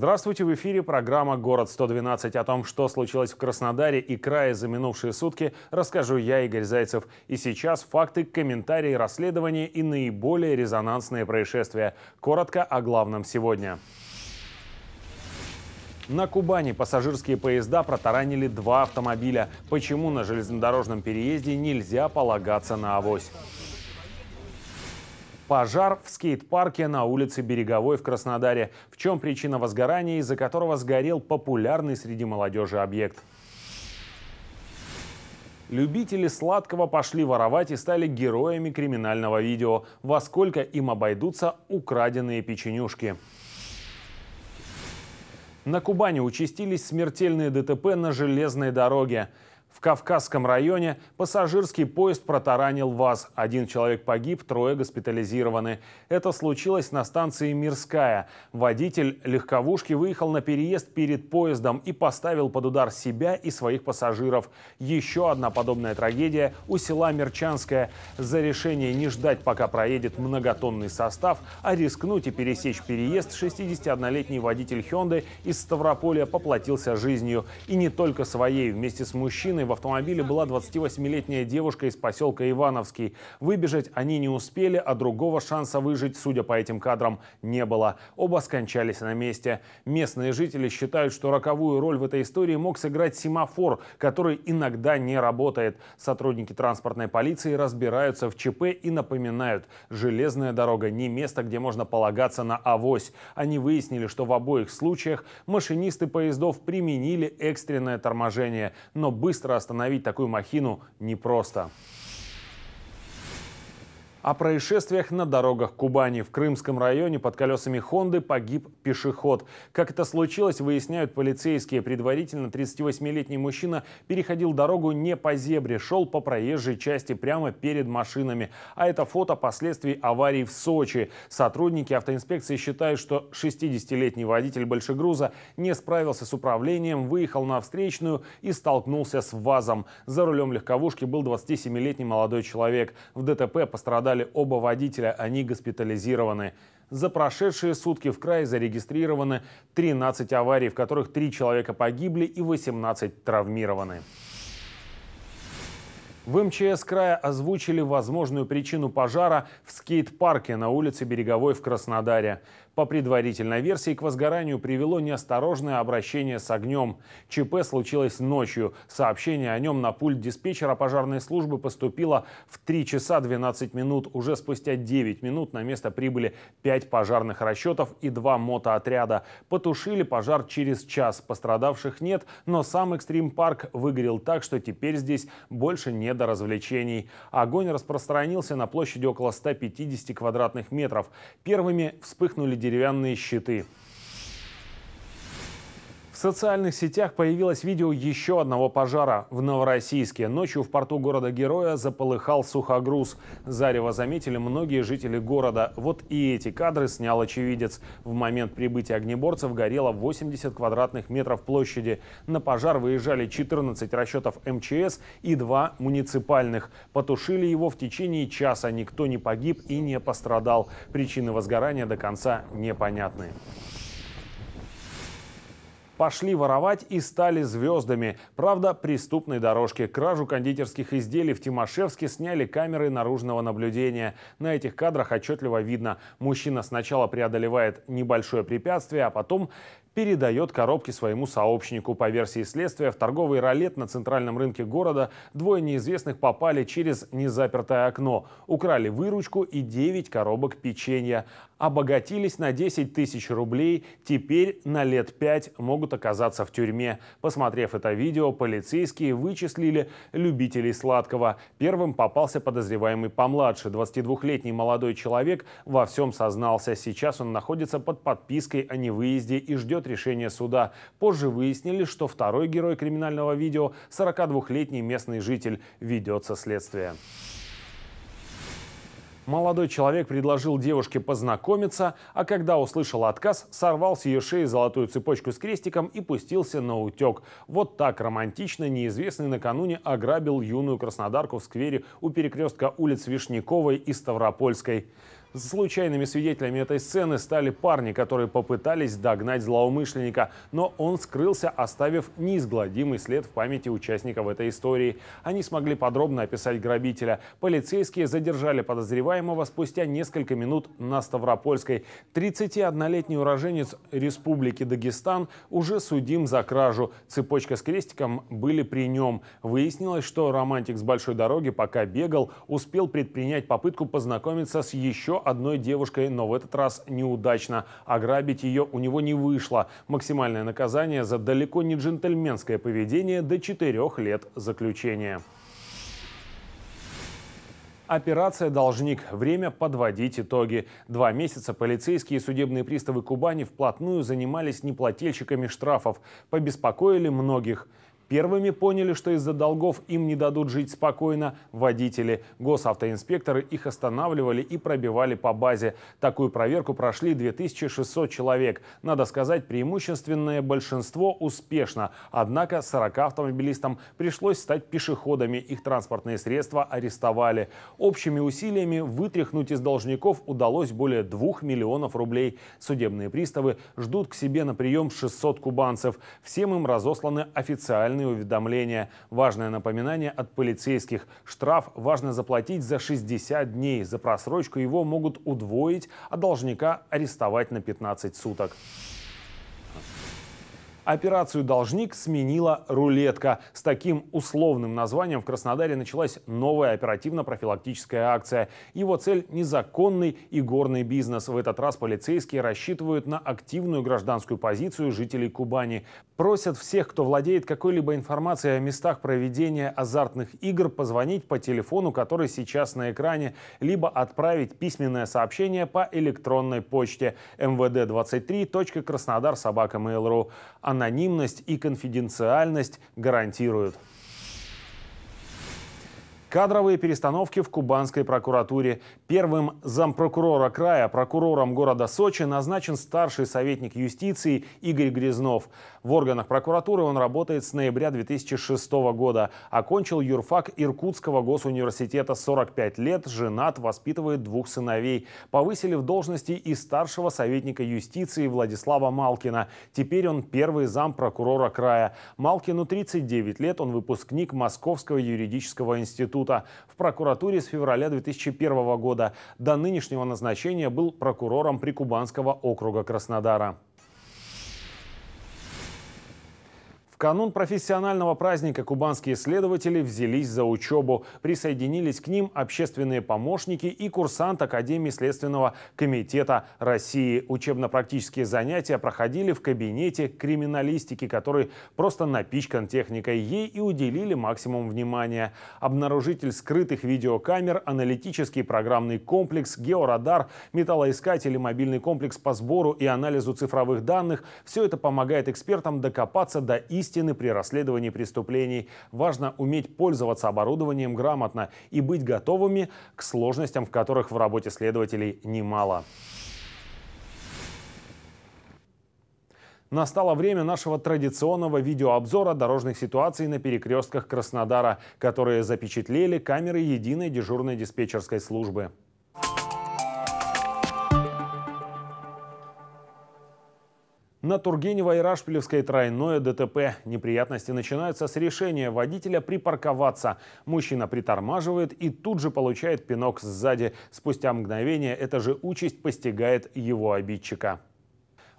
Здравствуйте, в эфире программа «Город-112». О том, что случилось в Краснодаре и крае за минувшие сутки, расскажу я, Игорь Зайцев. И сейчас факты, комментарии, расследования и наиболее резонансные происшествия. Коротко о главном сегодня. На Кубани пассажирские поезда протаранили два автомобиля. Почему на железнодорожном переезде нельзя полагаться на авось? Пожар в скейт-парке на улице Береговой в Краснодаре. В чем причина возгорания, из-за которого сгорел популярный среди молодежи объект? Любители сладкого пошли воровать и стали героями криминального видео. Во сколько им обойдутся украденные печенюшки? На Кубани участились смертельные ДТП на железной дороге. В Кавказском районе пассажирский поезд протаранил ВАЗ. Один человек погиб, трое госпитализированы. Это случилось на станции Мирская. Водитель легковушки выехал на переезд перед поездом и поставил под удар себя и своих пассажиров. Еще одна подобная трагедия у села Мерчанское. За решение не ждать, пока проедет многотонный состав, а рискнуть и пересечь переезд 61-летний водитель Hyundai из Ставрополя поплатился жизнью. И не только своей. Вместе с мужчиной машины в автомобиле была 28-летняя девушка из поселка Ивановский. Выбежать они не успели, а другого шанса выжить, судя по этим кадрам, не было. Оба скончались на месте. Местные жители считают, что роковую роль в этой истории мог сыграть семафор, который иногда не работает. Сотрудники транспортной полиции разбираются в ЧП и напоминают, железная дорога не место, где можно полагаться на авось. Они выяснили, что в обоих случаях машинисты поездов применили экстренное торможение, но быстро быстро остановить такую махину непросто. О происшествиях на дорогах Кубани. В Крымском районе под колесами «Хонды» погиб пешеход. Как это случилось, выясняют полицейские. Предварительно 38-летний мужчина переходил дорогу не по зебре, шел по проезжей части прямо перед машинами. А это фото последствий аварии в Сочи. Сотрудники автоинспекции считают, что 60-летний водитель большегруза не справился с управлением, выехал на встречную и столкнулся с ВАЗом. За рулем легковушки был 27-летний молодой человек. В ДТП пострадал пострадали оба водителя, они госпитализированы. За прошедшие сутки в крае зарегистрированы 13 аварий, в которых 3 человека погибли и 18 травмированы. В МЧС края озвучили возможную причину пожара в скейт-парке на улице Береговой в Краснодаре. По предварительной версии, к возгоранию привело неосторожное обращение с огнем. ЧП случилось ночью. Сообщение о нем на пульт диспетчера пожарной службы поступило в 3 часа 12 минут. Уже спустя 9 минут на место прибыли 5 пожарных расчетов и 2 мотоотряда. Потушили пожар через час. Пострадавших нет, но сам экстрим-парк выгорел так, что теперь здесь больше не до развлечений. Огонь распространился на площади около 150 квадратных метров. Первыми вспыхнули деревянные щиты социальных сетях появилось видео еще одного пожара в Новороссийске. Ночью в порту города-героя заполыхал сухогруз. Зарево заметили многие жители города. Вот и эти кадры снял очевидец. В момент прибытия огнеборцев горело 80 квадратных метров площади. На пожар выезжали 14 расчетов МЧС и два муниципальных. Потушили его в течение часа. Никто не погиб и не пострадал. Причины возгорания до конца непонятны пошли воровать и стали звездами. Правда, преступной дорожке Кражу кондитерских изделий в Тимошевске сняли камеры наружного наблюдения. На этих кадрах отчетливо видно, мужчина сначала преодолевает небольшое препятствие, а потом передает коробки своему сообщнику. По версии следствия, в торговый ролет на центральном рынке города двое неизвестных попали через незапертое окно, украли выручку и 9 коробок печенья. Обогатились на 10 тысяч рублей, теперь на лет 5 могут оказаться в тюрьме. Посмотрев это видео, полицейские вычислили любителей сладкого. Первым попался подозреваемый помладше. 22-летний молодой человек во всем сознался. Сейчас он находится под подпиской о невыезде и ждет ждет решения суда. Позже выяснили, что второй герой криминального видео – 42-летний местный житель. Ведется следствие. Молодой человек предложил девушке познакомиться, а когда услышал отказ, сорвал с ее шеи золотую цепочку с крестиком и пустился на утек. Вот так романтично неизвестный накануне ограбил юную краснодарку в сквере у перекрестка улиц Вишняковой и Ставропольской. Случайными свидетелями этой сцены стали парни, которые попытались догнать злоумышленника, но он скрылся, оставив неизгладимый след в памяти участников этой истории. Они смогли подробно описать грабителя. Полицейские задержали подозреваемого спустя несколько минут на Ставропольской. 31-летний уроженец Республики Дагестан уже судим за кражу. Цепочка с крестиком были при нем. Выяснилось, что романтик с большой дороги, пока бегал, успел предпринять попытку познакомиться с еще одной девушкой, но в этот раз неудачно. Ограбить ее у него не вышло. Максимальное наказание за далеко не джентльменское поведение до четырех лет заключения. Операция «Должник». Время подводить итоги. Два месяца полицейские и судебные приставы Кубани вплотную занимались неплательщиками штрафов. Побеспокоили многих. Первыми поняли, что из-за долгов им не дадут жить спокойно водители. Госавтоинспекторы их останавливали и пробивали по базе. Такую проверку прошли 2600 человек. Надо сказать, преимущественное большинство успешно. Однако 40 автомобилистам пришлось стать пешеходами. Их транспортные средства арестовали. Общими усилиями вытряхнуть из должников удалось более 2 миллионов рублей. Судебные приставы ждут к себе на прием 600 кубанцев. Всем им разосланы официальные звонкозвоночные уведомления. Важное напоминание от полицейских. Штраф важно заплатить за 60 дней. За просрочку его могут удвоить, а должника арестовать на 15 суток. Операцию «Должник» сменила рулетка. С таким условным названием в Краснодаре началась новая оперативно-профилактическая акция. Его цель – незаконный игорный бизнес. В этот раз полицейские рассчитывают на активную гражданскую позицию жителей Кубани. Просят всех, кто владеет какой-либо информацией о местах проведения азартных игр, позвонить по телефону, который сейчас на экране, либо отправить письменное сообщение по электронной почте mvd23.краснодарсобакамейл.ру анонимность и конфиденциальность гарантируют. Кадровые перестановки в кубанской прокуратуре. Первым зампрокурора края, прокурором города Сочи, назначен старший советник юстиции Игорь Грязнов. В органах прокуратуры он работает с ноября 2006 года. Окончил юрфак Иркутского госуниверситета 45 лет, женат, воспитывает двух сыновей. Повысили в должности и старшего советника юстиции Владислава Малкина. Теперь он первый зампрокурора края. Малкину 39 лет, он выпускник Московского юридического института института. В прокуратуре с февраля 2001 года до нынешнего назначения был прокурором Прикубанского округа Краснодара. канун профессионального праздника кубанские следователи взялись за учебу. Присоединились к ним общественные помощники и курсант Академии Следственного комитета России. Учебно-практические занятия проходили в кабинете криминалистики, который просто напичкан техникой. Ей и уделили максимум внимания. Обнаружитель скрытых видеокамер, аналитический программный комплекс, георадар, металлоискатель и мобильный комплекс по сбору и анализу цифровых данных – все это помогает экспертам докопаться до истины истины при расследовании преступлений. Важно уметь пользоваться оборудованием грамотно и быть готовыми к сложностям, в которых в работе следователей немало. Настало время нашего традиционного видеообзора дорожных ситуаций на перекрестках Краснодара, которые запечатлели камеры единой дежурной диспетчерской службы. На Тургенева и Рашпилевской тройное ДТП. Неприятности начинаются с решения водителя припарковаться. Мужчина притормаживает и тут же получает пинок сзади. Спустя мгновение эта же участь постигает его обидчика.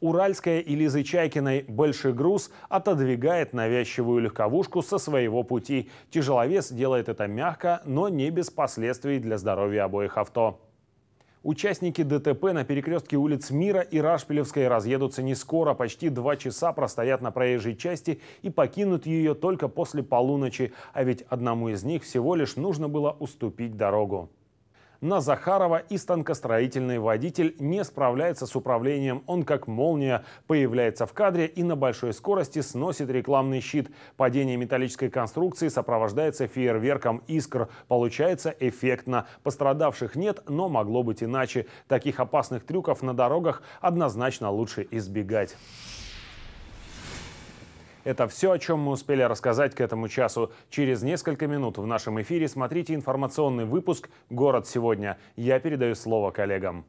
Уральская и Лизы Чайкиной «Больший груз» отодвигает навязчивую легковушку со своего пути. Тяжеловес делает это мягко, но не без последствий для здоровья обоих авто. Участники ДТП на перекрестке улиц Мира и Рашпилевской разъедутся не скоро. Почти два часа простоят на проезжей части и покинут ее только после полуночи. А ведь одному из них всего лишь нужно было уступить дорогу. На Захарова и станкостроительный водитель не справляется с управлением. Он как молния появляется в кадре и на большой скорости сносит рекламный щит. Падение металлической конструкции сопровождается фейерверком искр. Получается эффектно. Пострадавших нет, но могло быть иначе. Таких опасных трюков на дорогах однозначно лучше избегать. Это все, о чем мы успели рассказать к этому часу. Через несколько минут в нашем эфире смотрите информационный выпуск «Город сегодня». Я передаю слово коллегам.